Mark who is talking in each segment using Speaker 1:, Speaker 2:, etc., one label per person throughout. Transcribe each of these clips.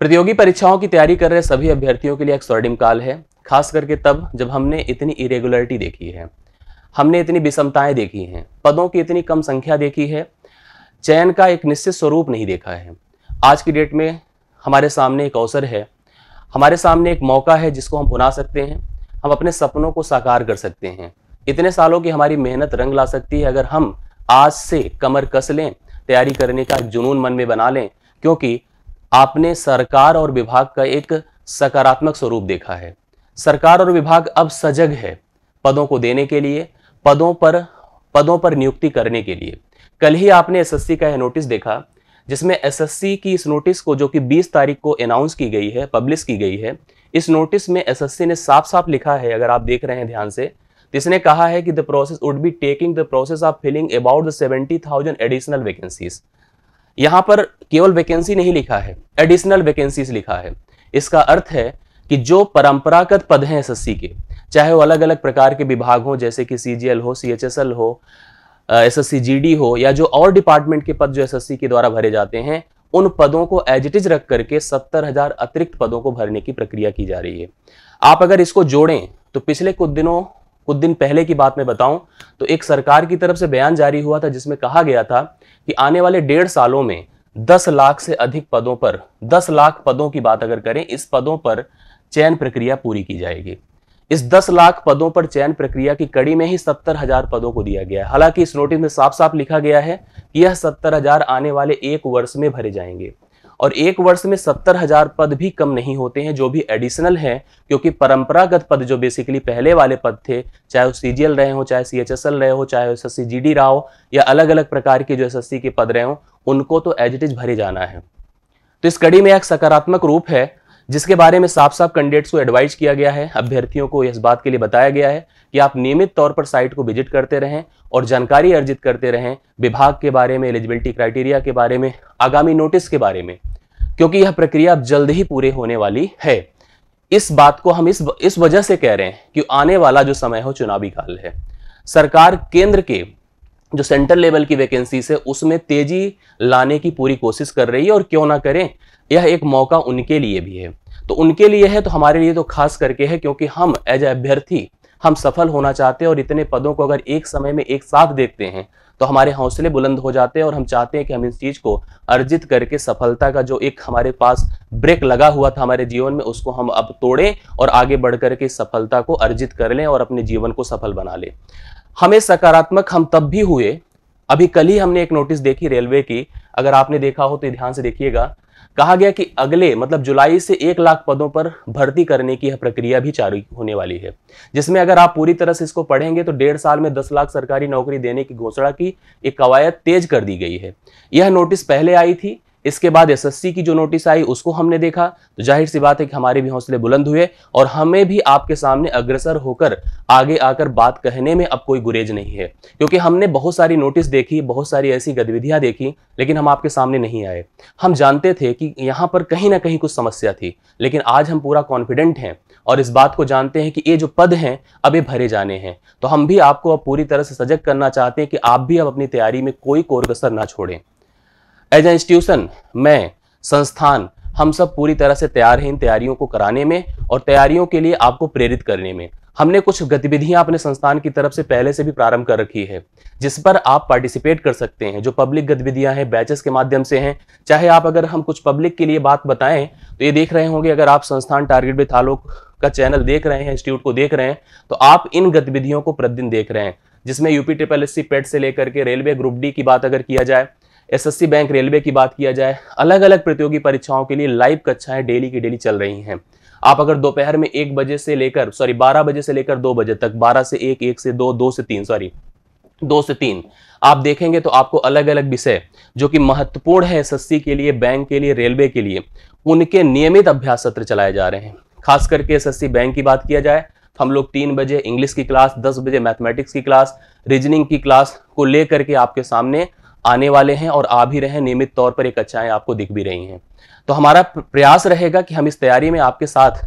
Speaker 1: प्रतियोगी परीक्षाओं की तैयारी कर रहे सभी अभ्यर्थियों के लिए एक स्वर्णिम काल है खास करके तब जब हमने इतनी इरेगुलरिटी देखी है हमने इतनी विषमताएं देखी हैं पदों की इतनी कम संख्या देखी है चयन का एक निश्चित स्वरूप नहीं देखा है आज की डेट में हमारे सामने एक अवसर है हमारे सामने एक मौका है जिसको हम भुना सकते हैं हम अपने सपनों को साकार कर सकते हैं इतने सालों की हमारी मेहनत रंग ला सकती है अगर हम आज से कमर कस लें तैयारी करने का जुनून मन में बना लें क्योंकि आपने सरकार और विभाग का एक सकारात्मक स्वरूप देखा है सरकार और विभाग अब सजग है पदों को देने के लिए पदों पर पदों पर नियुक्ति करने के लिए कल ही आपने एसएससी का यह नोटिस देखा जिसमें एसएससी की इस नोटिस को जो कि 20 तारीख को अनाउंस की गई है पब्लिश की गई है इस नोटिस में एसएससी ने साफ साफ लिखा है अगर आप देख रहे हैं ध्यान से इसने कहा है कि the process would be taking the process of filling about the seventy thousand additional vacancies यहां पर केवल वैकेंसी नहीं लिखा है एडिशनल वैकेंसी लिखा है इसका अर्थ है कि जो परंपरागत पद हैं एस के चाहे वो अलग अलग प्रकार के विभाग हों जैसे कि सी हो सी हो एस एस हो या जो और डिपार्टमेंट के पद जो एस के द्वारा भरे जाते हैं उन पदों को एज इट इज रख करके सत्तर हजार अतिरिक्त पदों को भरने की प्रक्रिया की जा रही है आप अगर इसको जोड़ें तो पिछले कुछ दिनों कुछ दिन पहले की बात मैं बताऊं तो एक सरकार की तरफ से बयान जारी हुआ था जिसमें कहा गया था कि आने वाले डेढ़ सालों में दस लाख से अधिक पदों पर दस लाख पदों की बात अगर करें इस पदों पर चयन प्रक्रिया पूरी की जाएगी इस दस लाख पदों पर चयन प्रक्रिया की कड़ी में ही सत्तर हजार पदों को दिया गया है हालांकि इस नोटिस में साफ साफ लिखा गया है कि यह सत्तर हजार आने वाले एक वर्ष में भरे जाएंगे और एक वर्ष में सत्तर हजार पद भी कम नहीं होते हैं जो भी एडिशनल हैं क्योंकि परंपरागत पद जो बेसिकली पहले वाले पद थे चाहे वो सी रहे हो चाहे सी रहे हो चाहे एस एस सी रहा हो या अलग अलग प्रकार के जो एस के पद रहे हो उनको तो एज इट इज भरे जाना है तो इस कड़ी में एक सकारात्मक रूप है जिसके बारे में साफ साफ कैंडिडेट्स को एडवाइज किया गया है अभ्यर्थियों को इस बात के लिए बताया गया है कि आप नियमित तौर पर साइट को विजिट करते रहें और जानकारी अर्जित करते रहें विभाग के बारे में एलिजिबिलिटी क्राइटेरिया के बारे में आगामी नोटिस के बारे में क्योंकि यह प्रक्रिया अब जल्द ही पूरे होने वाली है इस बात को हम इस इस वजह से कह रहे हैं कि आने वाला जो समय हो चुनावी काल है सरकार केंद्र के जो सेंट्रल लेवल की वैकेंसी है उसमें तेजी लाने की पूरी कोशिश कर रही है और क्यों ना करें यह एक मौका उनके लिए भी है तो उनके लिए है तो हमारे लिए तो खास करके है क्योंकि हम एज अभ्यर्थी हम सफल होना चाहते हैं और इतने पदों को अगर एक समय में एक साथ देखते हैं तो हमारे हौसले बुलंद हो जाते हैं और हम चाहते हैं कि हम इस चीज़ को अर्जित करके सफलता का जो एक हमारे पास ब्रेक लगा हुआ था हमारे जीवन में उसको हम अब तोड़ें और आगे बढ़ करके सफलता को अर्जित कर लें और अपने जीवन को सफल बना लें हमें सकारात्मक हम तब भी हुए अभी कल ही हमने एक नोटिस देखी रेलवे की अगर आपने देखा हो तो ध्यान से देखिएगा कहा गया कि अगले मतलब जुलाई से एक लाख पदों पर भर्ती करने की यह प्रक्रिया भी चालू होने वाली है जिसमें अगर आप पूरी तरह से इसको पढ़ेंगे तो डेढ़ साल में दस लाख सरकारी नौकरी देने की घोषणा की एक कवायद तेज कर दी गई है यह नोटिस पहले आई थी इसके बाद एसएससी की जो नोटिस आई उसको हमने देखा तो जाहिर सी बात है कि हमारे भी हौसले बुलंद हुए और हमें भी आपके सामने अग्रसर होकर आगे आकर बात कहने में अब कोई गुरेज नहीं है क्योंकि हमने बहुत सारी नोटिस देखी बहुत सारी ऐसी गतिविधियां देखी लेकिन हम आपके सामने नहीं आए हम जानते थे कि यहाँ पर कहीं ना कहीं कुछ समस्या थी लेकिन आज हम पूरा कॉन्फिडेंट हैं और इस बात को जानते हैं कि ये जो पद हैं अब ये भरे जाने हैं तो हम भी आपको अब पूरी तरह से सजग करना चाहते हैं कि आप भी अब अपनी तैयारी में कोई कोर कसर ना छोड़ें एज ए इंस्टीट्यूशन मैं संस्थान हम सब पूरी तरह से तैयार हैं इन तैयारियों को कराने में और तैयारियों के लिए आपको प्रेरित करने में हमने कुछ गतिविधियां अपने संस्थान की तरफ से पहले से भी प्रारंभ कर रखी है जिस पर आप पार्टिसिपेट कर सकते हैं जो पब्लिक गतिविधियां हैं बैचेस के माध्यम से हैं चाहे आप अगर हम कुछ पब्लिक के लिए बात बताएं तो ये देख रहे होंगे अगर आप संस्थान टारगेट बेथालोक का चैनल देख रहे हैं इंस्टीट्यूट को देख रहे हैं तो आप इन गतिविधियों को प्रतिदिन देख रहे हैं जिसमें UP triple S C PET से लेकर के रेलवे ग्रुप डी की बात अगर किया जाए एसएससी बैंक रेलवे की बात किया जाए अलग अलग प्रतियोगी परीक्षाओं के लिए लाइव कक्षाएं डेली की डेली चल रही हैं आप अगर दोपहर में एक बजे से लेकर सॉरी बारह बजे से लेकर दो बजे तक बारह से एक एक से दो दो से तीन सॉरी दो से तीन आप देखेंगे तो आपको अलग अलग विषय जो कि महत्वपूर्ण है एसएससी के लिए बैंक के लिए रेलवे के लिए उनके नियमित अभ्यास सत्र चलाए जा रहे हैं खास करके एसएससी बैंक की बात किया जाए तो हम लोग तीन बजे इंग्लिश की क्लास दस बजे मैथमेटिक्स की क्लास रीजनिंग की क्लास को लेकर के आपके सामने आने वाले हैं और आ भी रहे हैं नियमित तौर पर ये कक्षाएं आपको दिख भी रही हैं तो हमारा प्रयास रहेगा कि हम इस तैयारी में आपके साथ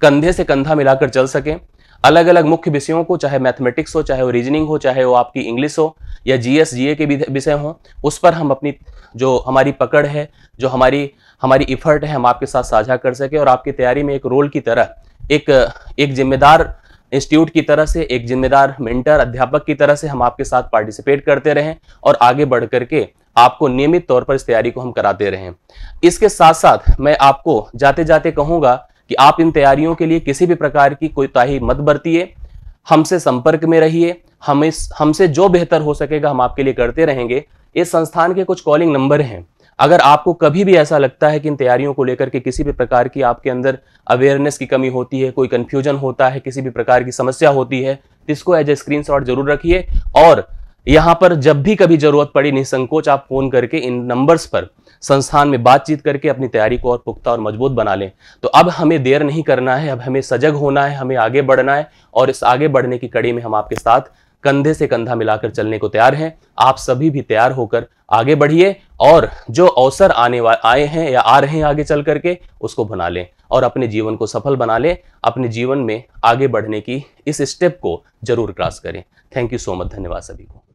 Speaker 1: कंधे से कंधा मिलाकर चल सकें अलग अलग मुख्य विषयों को चाहे मैथमेटिक्स हो चाहे वो रीजनिंग हो चाहे वो आपकी इंग्लिश हो या जी एस के विषय हों उस पर हम अपनी जो हमारी पकड़ है जो हमारी हमारी इफर्ट है हम आपके साथ साझा कर सकें और आपकी तैयारी में एक रोल की तरह एक एक जिम्मेदार इंस्टीट्यूट की तरह से एक जिम्मेदार मेंटर अध्यापक की तरह से हम आपके साथ पार्टिसिपेट करते रहें और आगे बढ़ करके आपको नियमित तौर पर इस तैयारी को हम कराते रहें इसके साथ साथ मैं आपको जाते जाते कहूँगा कि आप इन तैयारियों के लिए किसी भी प्रकार की कोई ताही मत बरतिए हमसे संपर्क में रहिए हम इस हमसे जो बेहतर हो सकेगा हम आपके लिए करते रहेंगे इस संस्थान के कुछ कॉलिंग नंबर हैं अगर आपको कभी भी ऐसा लगता है कि इन तैयारियों को लेकर के किसी भी प्रकार की आपके अंदर अवेयरनेस की कमी होती है कोई कंफ्यूजन होता है किसी भी प्रकार की समस्या होती है तो इसको एज ए स्क्रीन जरूर रखिए और यहाँ पर जब भी कभी जरूरत पड़ी निसंकोच आप फोन करके इन नंबर्स पर संस्थान में बातचीत करके अपनी तैयारी को और पुख्ता और मजबूत बना लें तो अब हमें देर नहीं करना है अब हमें सजग होना है हमें आगे बढ़ना है और इस आगे बढ़ने की कड़ी में हम आपके साथ कंधे से कंधा मिलाकर चलने को तैयार हैं आप सभी भी तैयार होकर आगे बढ़िए और जो अवसर आने आए हैं या आ रहे हैं आगे चल करके उसको बना लें और अपने जीवन को सफल बना लें अपने जीवन में आगे बढ़ने की इस स्टेप को जरूर क्रॉस करें थैंक यू सो मच धन्यवाद सभी को